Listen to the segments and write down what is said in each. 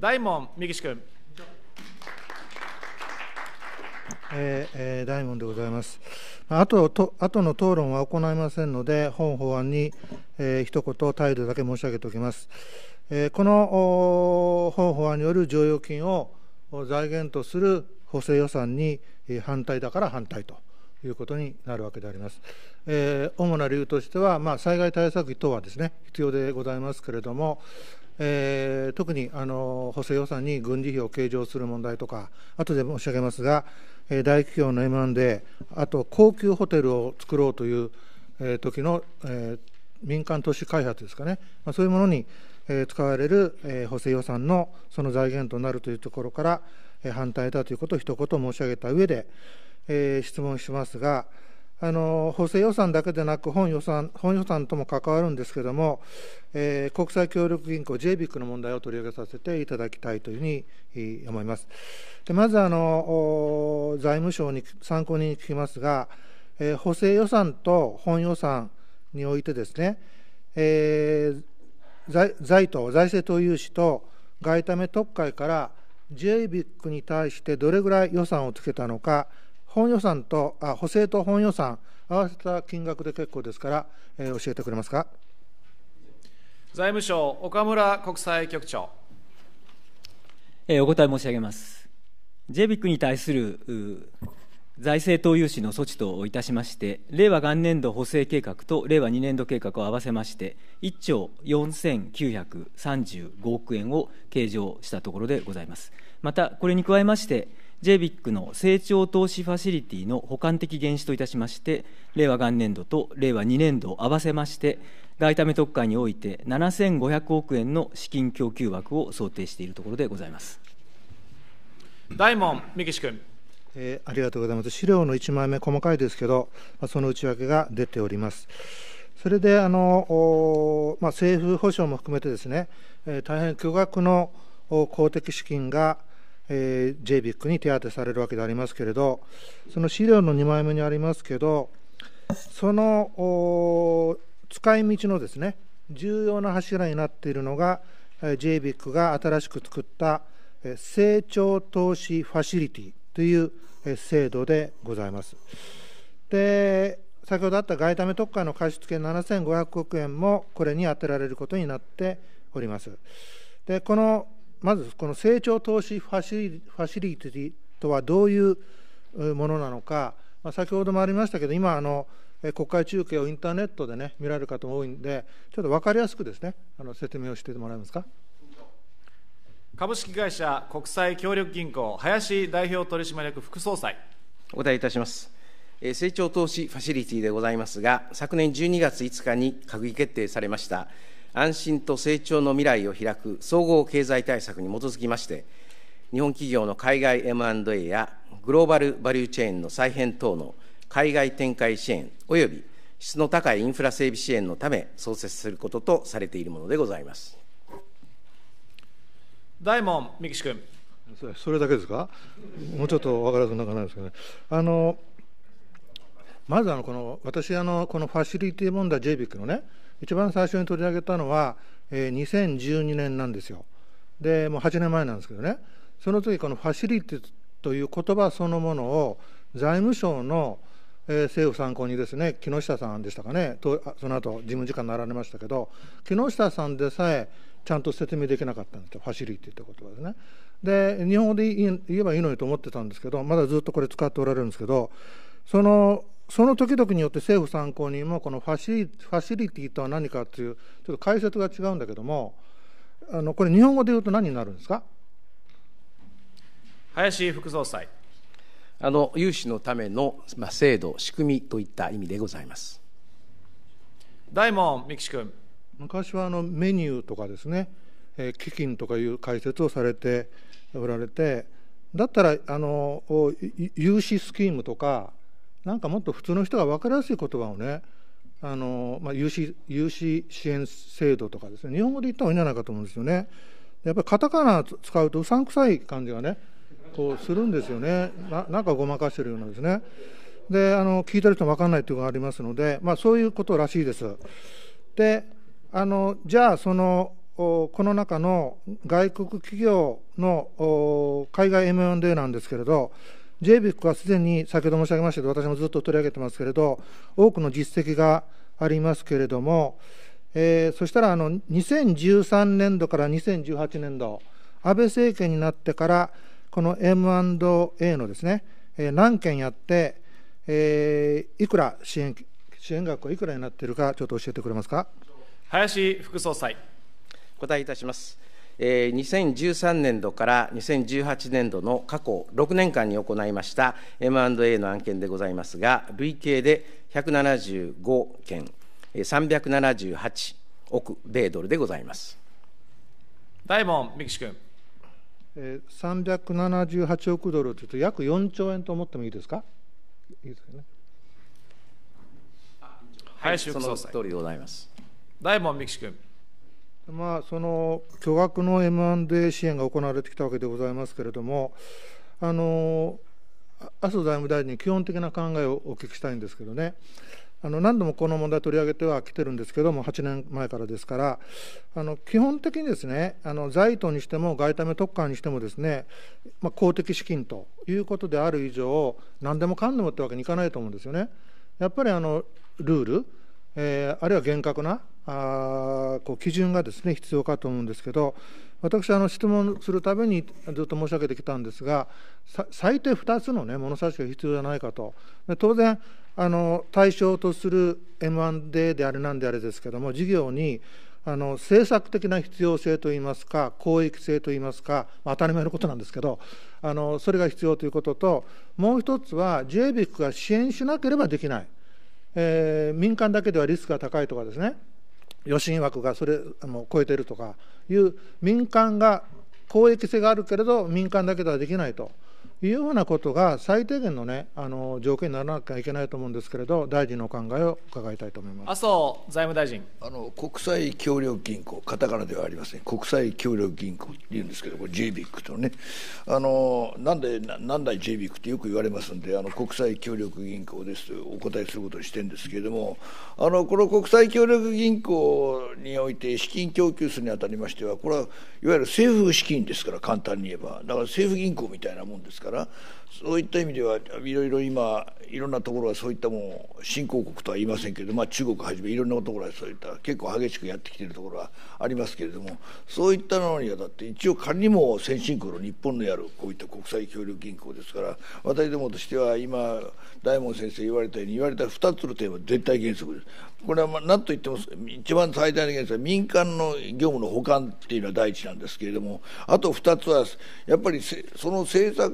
大門三岸君。えーえー、大門でございます。あとと後の討論は行いませんので、本法案に、えー、一言、態度だけ申し上げておきます。えー、この本法案による剰余金を財源とする補正予算に、えー、反対だから反対ということになるわけであります。えー、主な理由としては、まあ、災害対策費等はですね必要でございますけれども、えー、特にあの補正予算に軍事費を計上する問題とか、後で申し上げますが、えー、大企業の M&A あと高級ホテルを作ろうという、えー、時の、えー、民間都市開発ですかね、まあ、そういうものに、えー、使われる、えー、補正予算のその財源となるというところから、えー、反対だということを一言申し上げた上で、えー、質問しますが、あの補正予算だけでなく本予算、本予算とも関わるんですけれども、えー、国際協力銀行 JBIC の問題を取り上げさせていただきたいというふうに思います。でまずあの、財務省に参考人に聞きますが、えー、補正予算と本予算においてですね、えー、財財と財政投融資と外為特会から JBIC に対してどれぐらい予算をつけたのか、本予算とあ補正と本予算合わせた金額で結構ですから、えー、教えてくれますか財務省岡村国際局長、えー、お答え申し上げます JBIC に対する財政投融資の措置といたしまして、令和元年度補正計画と令和2年度計画を合わせまして、1兆4935億円を計上したところでございます。また、これに加えまして、JBIC の成長投資ファシリティの補完的原資といたしまして、令和元年度と令和2年度を合わせまして、外為特会において7500億円の資金供給枠を想定しているところでございます大門三岸君、えー、ありがとうございます。資料の1枚目、細かいですけど、まあ、その内訳が出ております。それであの、まあ、政府保障も含めてですね、えー、大変巨額の公的資金がえー、JBIC に手当てされるわけでありますけれど、その資料の2枚目にありますけど、その使い道のですね、重要な柱になっているのが、えー、JBIC が新しく作った、えー、成長投資ファシリティという、えー、制度でございます。で、先ほどあった外為特価の貸付7500億円もこれに充てられることになっております。で、このまずこの成長投資ファシファシリティとはどういうものなのか、まあ、先ほどもありましたけど、今あの、国会中継をインターネットで、ね、見られる方も多いんで、ちょっと分かりやすくですねあの説明をしてもらえますか。株式会社国際協力銀行、林代表取締役副総裁。お答えいたします。成長投資ファシリティでございますが、昨年12月5日に閣議決定されました。安心と成長の未来を開く総合経済対策に基づきまして、日本企業の海外 M&A やグローバルバリューチェーンの再編等の海外展開支援及び質の高いインフラ整備支援のため創設することとされているものでございます。大門三岸君。それだけですか。もうちょっと分からずなかないですけどね。あのまずあのこの私あのこのファシリティ問題 JBIC のね。一番最初に取り上げたのは、えー、2012年なんですよ。でもう8年前なんですけどねその時このファシリティという言葉そのものを財務省の、えー、政府参考にですね木下さんでしたかねとその後事務次官になられましたけど木下さんでさえちゃんと説明できなかったんですよファシリティという言葉ですね。で日本語で言えばいいのにと思ってたんですけどまだずっとこれ使っておられるんですけどそのその時々によって政府参考人もこのファシリファシリティとは何かというちょっと解説が違うんだけどもあのこれ日本語で言うと何になるんですか林副総裁あの融資のための、まあ、制度仕組みといった意味でございます大門三木君昔はあのメニューとかですね、えー、基金とかいう解説をされておられてだったらあの融資スキームとかなんかもっと普通の人が分かりやすい言葉をねあの、まあ、融資融資支援制度とかですね日本語で言った方がいいんじゃないかと思うんですよねやっぱりカタカナ使うとうさんくさい感じがねこうするんですよねななんかごまかしてるようなですねであの聞いてる人も分かんないというのがありますので、まあ、そういうことらしいですであのじゃあそのこの中の外国企業の海外 M&A なんですけれど JBIC はすでに先ほど申し上げましたけど、私もずっと取り上げてますけれど、多くの実績がありますけれども、えー、そしたらあの2013年度から2018年度、安倍政権になってから、この M&A のですね、えー、何件やって、えー、いくら支援支援額はいくらになっているか、ちょっと教えてくれますか林副総裁。お答えいたします。え2013年度から2018年度の過去6年間に行いました M&A の案件でございますが、累計で175件、378億米ドルでございます。大門三樹君。378億ドルというと、約4兆円と思ってもいいですか、いいですかね、はい、その通りでございます。大門美樹君。まあ、その巨額の M&A 支援が行われてきたわけでございますけれども、あの麻生財務大臣に基本的な考えをお聞きしたいんですけどね、あの何度もこの問題取り上げてはきてるんですけども、8年前からですから、あの基本的にですね、あの財都にしても外為特化にしてもですね、まあ、公的資金ということである以上、何でもかんでもってわけにいかないと思うんですよね。やっぱりあのルール、えー、あるいは厳格なあこう基準がですね必要かと思うんですけど私あの質問するためにずっと申し上げてきたんですが最低2つの、ね、物差しが必要じゃないかと当然あの対象とする M&A であれなんであれですけども事業にあの政策的な必要性といいますか公益性といいますか、まあ、当たり前のことなんですけどあのそれが必要ということともう一つは JBIC が支援しなければできない、えー、民間だけではリスクが高いとかですね余震枠がそれあの超えてるとかいう民間が公益性があるけれど民間だけではできないというようなことが最低限の,、ね、あの条件にならなきゃいけないと思うんですけれど、大臣のお考えを伺いたいと思います麻生財務大臣あの。国際協力銀行、カタカナではありません、国際協力銀行っていうんですけど、これ、JBIC とね、あのなんで、なんだい JBIC ってよく言われますんで、あの国際協力銀行ですとお答えすることにしてるんですけれども、あのこの国際協力銀行において、資金供給するにあたりましては、これは、いわゆる政府資金ですから、簡単に言えば、だから政府銀行みたいなもんですから、からそういった意味ではいろいろ今いろんなところはそういったもう新興国とは言いませんけど、まあ、中国はじめいろんなところはそういった結構激しくやってきているところはありますけれどもそういったのにはだって一応仮にも先進国の日本のやるこういった国際協力銀行ですから私どもとしては今大門先生言われたように言われた2つのテーマ絶対原則です。これはまあ何と言っても一番最大の原則は民間の業務の保管っていうのは第一なんですけれどもあと2つはやっぱりその政策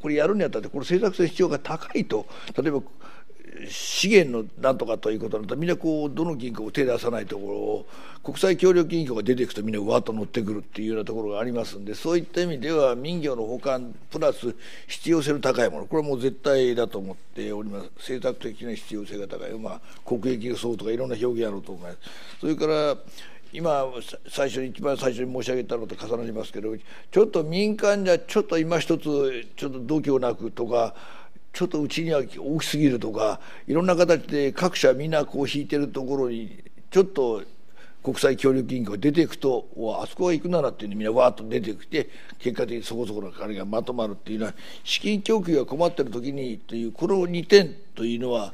これやるにあたってこれ政策性必要が高いと例えば資源のなんとかということになったらみんなこうどの銀行も手出さないところを国際協力銀行が出てくくとみんなうわっと乗ってくるっていうようなところがありますんでそういった意味では民業の保管プラス必要性の高いものこれはもう絶対だと思っております政策的な必要性が高い、まあ、国益予想とかいろんな表現あると思います。それから今最初一番最初に申し上げたのと重なりますけどちょっと民間じゃちょっと今一つちょっと度胸なくとかちょっとうちには大きすぎるとかいろんな形で各社みんなこう引いてるところにちょっと国際協力銀行出ていくとあそこは行くならっていうのみんなわーっと出てきて結果的にそこそこの金がまとまるっていうのは資金供給が困ってる時にというこの2点というのは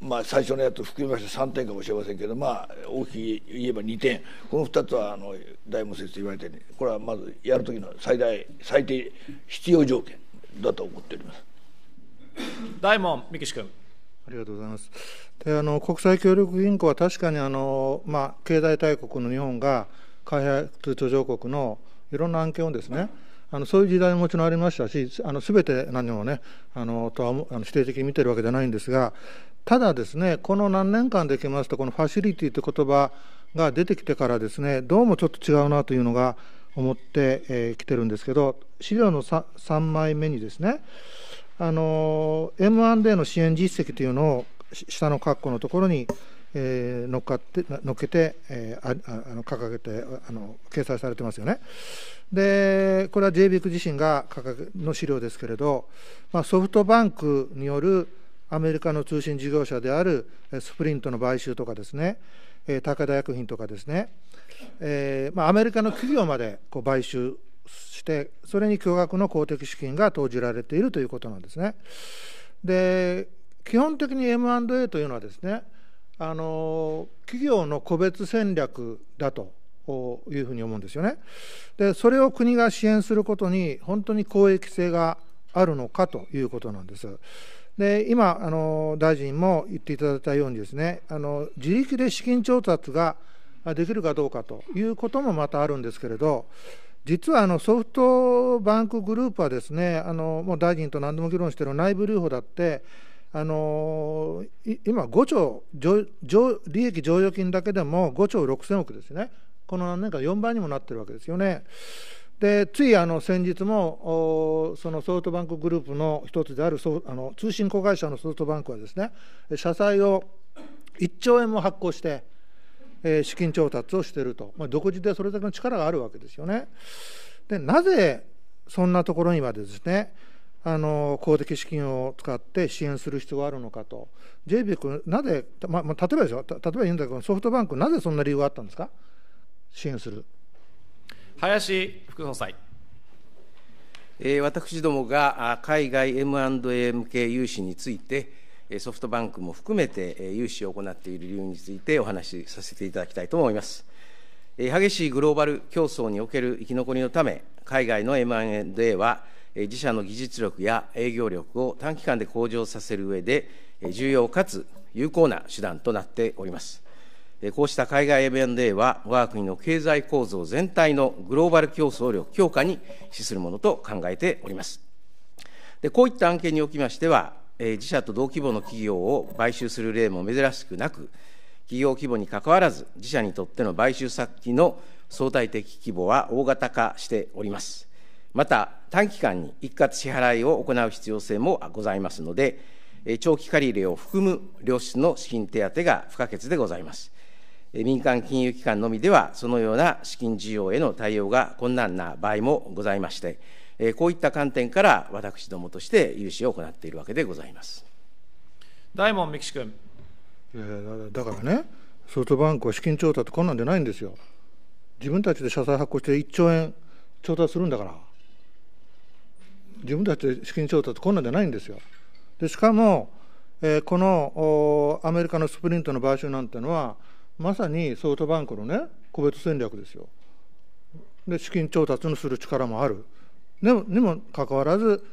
まあ、最初のやつ含めまして3点かもしれませんけど、まあ、大きく言えば2点この2つはあの大門先生言われたようにこれはまずやる時の最大最低必要条件だと思っております大門三岸君ありがとうございますであの国際協力銀行は確かにあの、まあ、経済大国の日本が開発途上国のいろんな案件をですね、あのそういう時代ももちろんありましたしあの全て何もねあのとはあの否定的に見てるわけじゃないんですがただですねこの何年間でいきますとこのファシリティという言葉が出てきてからですねどうもちょっと違うなというのが思ってき、えー、てるんですけど資料の 3, 3枚目にですねあの M&A の支援実績というのを下の括弧のところにえ乗っかって乗っけて、えー、ああの掲げてあの掲載されてますよね。でこれは JBIC 自身が掲げの資料ですけれど、まあ、ソフトバンクによるアメリカの通信事業者であるスプリントの買収とかですね、えー、高田薬品とかですね、えーまあ、アメリカの企業までこう買収してそれに巨額の公的資金が投じられているということなんですね。で基本的に M&A というのはですねあの企業の個別戦略だというふうに思うんですよね。で、それを国が支援することに本当に公益性があるのかということなんです。で、今、あの大臣も言っていただいたようにですね、あの自力で資金調達ができるかどうかということもまたあるんですけれど、実はあのソフトバンクグループはですね、あのもう大臣と何度も議論している内部留保だって、あのー、今5兆利益剰余金だけでも5兆6000億ですね、この何年か4倍にもなってるわけですよね。でついあの先日もそのソフトバンクグループの一つであるあの通信子会社のソフトバンクはですね社債を1兆円も発行して、えー、資金調達をしていると、まあ、独自でそれだけの力があるわけですよね。でなぜそんなところにはですねあの公的資金を使って支援する必要があるのかと、JB 君、なぜ、まあ、例えばですよ、例えば言うんだけど、ソフトバンク、なぜそんな理由があったんですか、支援する。林副総裁え私どもが海外 M&A 向け融資について、ソフトバンクも含めて融資を行っている理由についてお話しさせていただきたいと思います。激しいグローバル競争における生き残りのため、海外の M&A は、自社の技術力や営業力を短期間で向上させる上で、重要かつ有効な手段となっております。こうした海外 M&A は、我が国の経済構造全体のグローバル競争力強化に資するものと考えております。でこういった案件におきましては、自社と同規模の企業を買収する例も珍しくなく、企業規模にかかわらず、自社にとっての買収先の相対的規模は大型化しております。また短期間に一括支払いを行う必要性もございますので、長期借り入れを含む良質の資金手当が不可欠でございます。民間金融機関のみでは、そのような資金需要への対応が困難な場合もございまして、こういった観点から私どもとして融資を行っているわけでございます大門美樹君。だからね、ソフトバンクは資金調達困難でないんですよ。自分たちで社債発行して1兆円調達するんだから。自分たちで資金調達、こんなんじゃないんですよ。でしかも、えー、このアメリカのスプリントの買収なんてのは、まさにソフトバンクのね、個別戦略ですよ。で、資金調達のする力もある。でもにもかかわらず、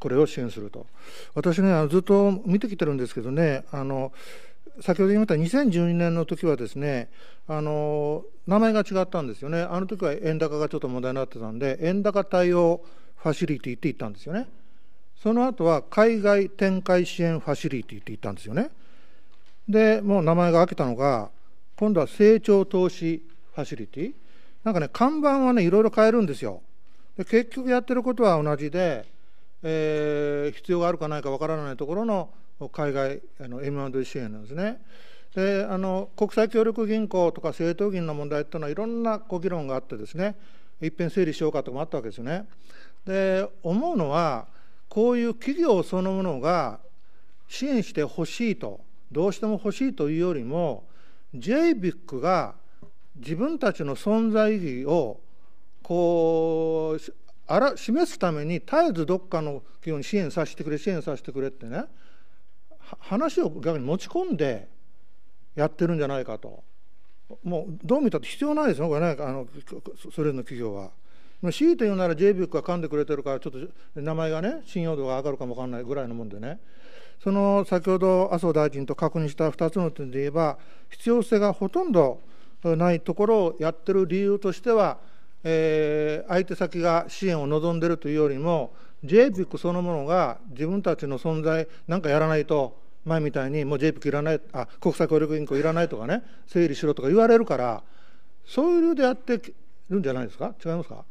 これを支援すると。私ね、あのずっと見てきてるんですけどね、あの先ほど言いました2012年の時はですね、あの名前が違ったんですよね、あの時は円高がちょっと問題になってたんで、円高対応ファシリティって言ったんですよね。その後は海外展開支援ファシリティって言ったんですよね。で、もう名前が開けたのが、今度は成長投資ファシリティ。なんかね、看板はね、いろいろ変えるんですよ。で結局やってることは同じで、えー、必要があるかないかわからないところの海外あの M&A 支援なんですね。であの国際協力銀行とか政党銀の問題っていうのはいろんなご議論があってですね一遍整理しようかとかもあったわけですよね。で思うのはこういう企業そのものが支援してほしいとどうしても欲しいというよりも JBIC が自分たちの存在意義をこうあら示すために絶えずどっかの企業に支援させてくれ支援させてくれってね話を逆に持ち込んでやってるんじゃないかともうどう見たって必要ないですよこれねあのそれぞれの企業は。強いて言うなら JBIC が噛んでくれてるからちょっと名前がね信用度が上がるかも分かんないぐらいのもんでねその先ほど麻生大臣と確認した2つの点で言えば必要性がほとんどないところをやってる理由としては、えー、相手先が支援を望んでるというよりも JPIC そのものが自分たちの存在なんかやらないと前みたいにもう JPIC いらないあ国際協力銀行いらないとかね整理しろとか言われるからそういう理由でやってるんじゃないですか違いますか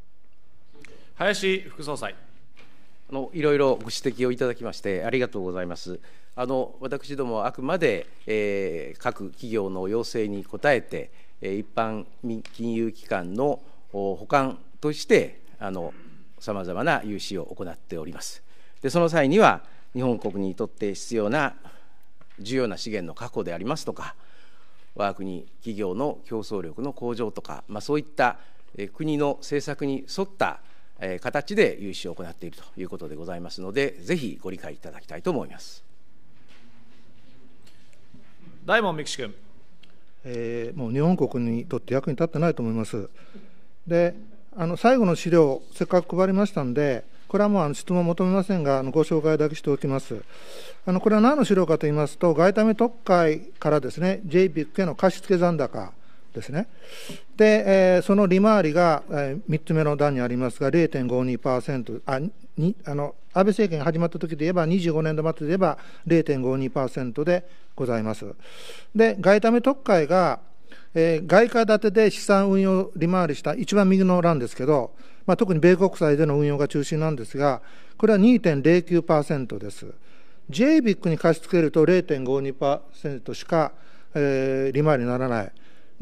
林副総裁。あのいろいろご指摘をいただきまして、ありがとうございます。あの私どもはあくまで、えー、各企業の要請に応えて、え一般金融機関の保管としてさまざまな融資を行っております。でその際には日本国にとって必要な重要な資源の確保でありますとか我が国企業の競争力の向上とか、まあ、そういったえ国の政策に沿った形で融資を行っているということでございますので、ぜひご理解いただきたいと思います大門美樹君、えー。もう日本国にとって役に立ってないと思います。であの最後の資料、せっかく配りましたんで、これはもうあの質問求めませんが、あのご紹介だけしておきます。あのこれは何の資料かと言いますと、外為特会からですね、JBIC への貸付残高。ですね。で、えー、その利回りが、えー、3つ目の段にありますが、0.52%、あにあの安倍政権が始まった時で言えば、25年度末で言えば0.52%でございます。で、外為特会が、えー、外貨建てで資産運用利回りした一番右の欄ですけど、まあ、特に米国債での運用が中心なんですが、これは2.09%です。JBIC に貸し付けると0.52%しか、えー、利回りにならない。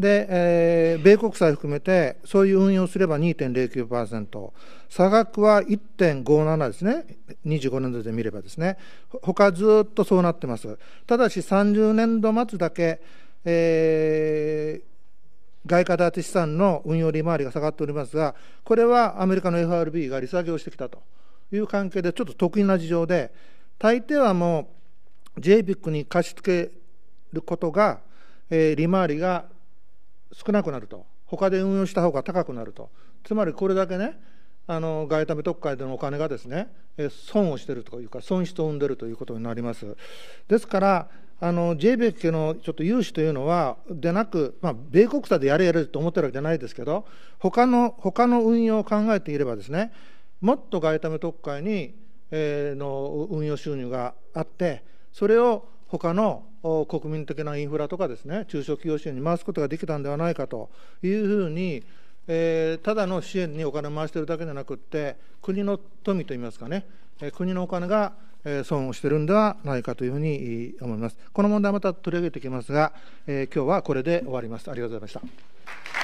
で、えー、米国債含めて、そういう運用すれば2.09%、差額は1.57ですね、25年度で見ればですね、ほかずっとそうなってます。ただし30年度末だけ、えー外貨建て資産の運用利回りが下がっておりますが、これはアメリカの FRB が利下げをしてきたという関係で、ちょっと得意な事情で、大抵はもう、JBIC に貸し付けることが、え利回りが少なくなると他で運用した方が高くなるとつまりこれだけねあの外為特会でのお金がですね損をしているというか損失を生んでいるということになりますですからあの JBEC のちょっと融資というのはでなく、まあ、米国債でやれやれと思ってるわけじゃないですけど他の他の運用を考えていればですねもっと外為特会に、えー、の運用収入があってそれを他の国民的なインフラとかですね、中小企業支援に回すことができたんではないかというふうに、えー、ただの支援にお金を回しているだけじゃなくって、国の富といいますかね、国のお金が損をしているんではないかというふうに思います。この問題また取り上げていきますが、えー、今日はこれで終わります。ありがとうございました。